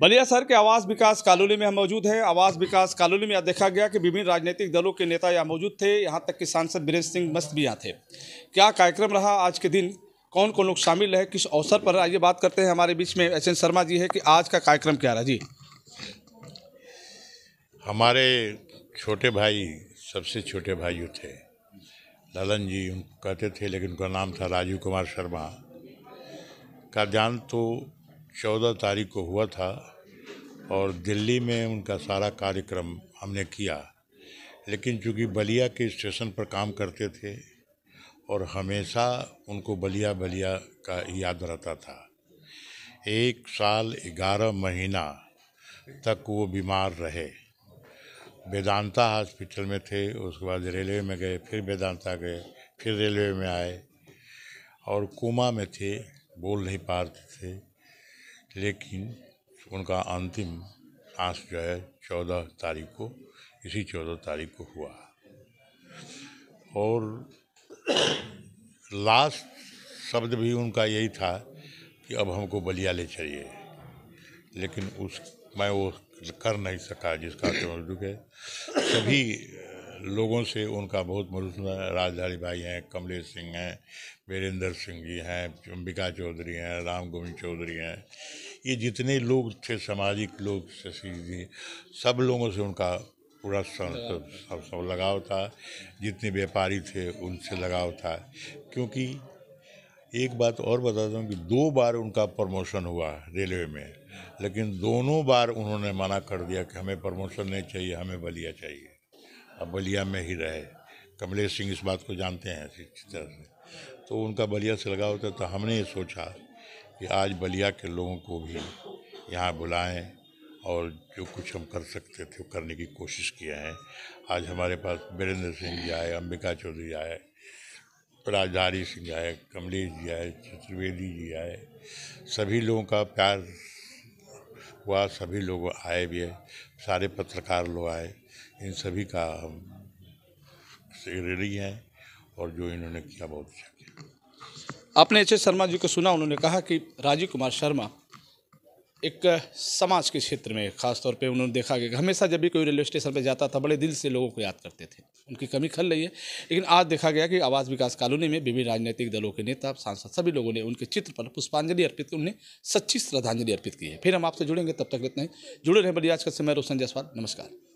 बलिया शहर के आवास विकास कॉलोनी में हम मौजूद हैं आवास विकास कॉलोनी में देखा गया कि विभिन्न राजनीतिक दलों के नेता यहाँ मौजूद थे यहाँ तक कि सांसद वीरेंद्र सिंह मस्त भी यहाँ थे क्या कार्यक्रम रहा आज के दिन कौन कौन लोग शामिल है किस अवसर पर आइए बात करते हैं हमारे बीच में एच एन शर्मा जी है कि आज का कार्यक्रम क्या रहा जी हमारे छोटे भाई सबसे छोटे भाई थे ललन जी कहते थे लेकिन उनका नाम था राजीव कुमार शर्मा का ध्यान तो चौदह तारीख को हुआ था और दिल्ली में उनका सारा कार्यक्रम हमने किया लेकिन चूँकि बलिया के स्टेशन पर काम करते थे और हमेशा उनको बलिया बलिया का याद रहता था एक साल ग्यारह महीना तक वो बीमार रहे वेदांता हॉस्पिटल में थे उसके बाद रेलवे में गए फिर वेदांता गए फिर रेलवे में आए और कोमा में थे बोल नहीं पा रहे थे लेकिन उनका अंतिम आंस जो है चौदह तारीख को इसी चौदह तारीख को हुआ और लास्ट शब्द भी उनका यही था कि अब हमको बलिया ले चाहिए लेकिन उस मैं वो कर नहीं सका जिसका दुख है सभी लोगों से उनका बहुत मरुसमा राजधारी भाई हैं कमलेश सिंह हैं वीरेंद्र सिंह जी हैं अंबिका चौधरी हैं राम गोविंद चौधरी हैं ये जितने लोग थे सामाजिक लोग शशि जी सब लोगों से उनका पूरा सब सब लगाव था जितने व्यापारी थे उनसे लगाव था क्योंकि एक बात और बताता हूँ कि दो बार उनका प्रमोशन हुआ रेलवे में लेकिन दोनों बार उन्होंने मना कर दिया कि हमें प्रमोशन नहीं चाहिए हमें बलिया चाहिए अब बलिया में ही रहे कमलेश सिंह इस बात को जानते हैं अच्छी तरह से तो उनका बलिया से लगाव होता तो हमने ये सोचा कि आज बलिया के लोगों को भी यहाँ बुलाएं और जो कुछ हम कर सकते थे करने की कोशिश किए हैं आज हमारे पास बीरेंद्र सिंह जी आए अंबिका चौधरी आए राजधारी सिंह आए कमलेश जी आए चतुर्वेदी जी आए सभी लोगों का प्यार हुआ सभी लोग आए भी है सारे पत्रकार लोग आए इन सभी का हम रेडी हैं और जो इन्होंने किया बहुत अच्छा किया आपने एच एस शर्मा जी को सुना उन्होंने कहा कि राजीव कुमार शर्मा एक समाज के क्षेत्र में खास तौर पे उन्होंने देखा गया हमेशा जब भी कोई रेलवे स्टेशन पे जाता था बड़े दिल से लोगों को याद करते थे उनकी कमी खल रही है लेकिन आज देखा गया कि आवास विकास कॉलोनी में विभिन्न राजनीतिक दलों के नेता सांसद सभी लोगों ने उनके चित्र पर पुष्पांजलि अर्पित उन्हें सच्ची श्रद्धांजलि अर्पित की है फिर हम आपसे जुड़ेंगे तब तक इतना ही जुड़े रहे बड़ी आज का समय रोशन जसवाल नमस्कार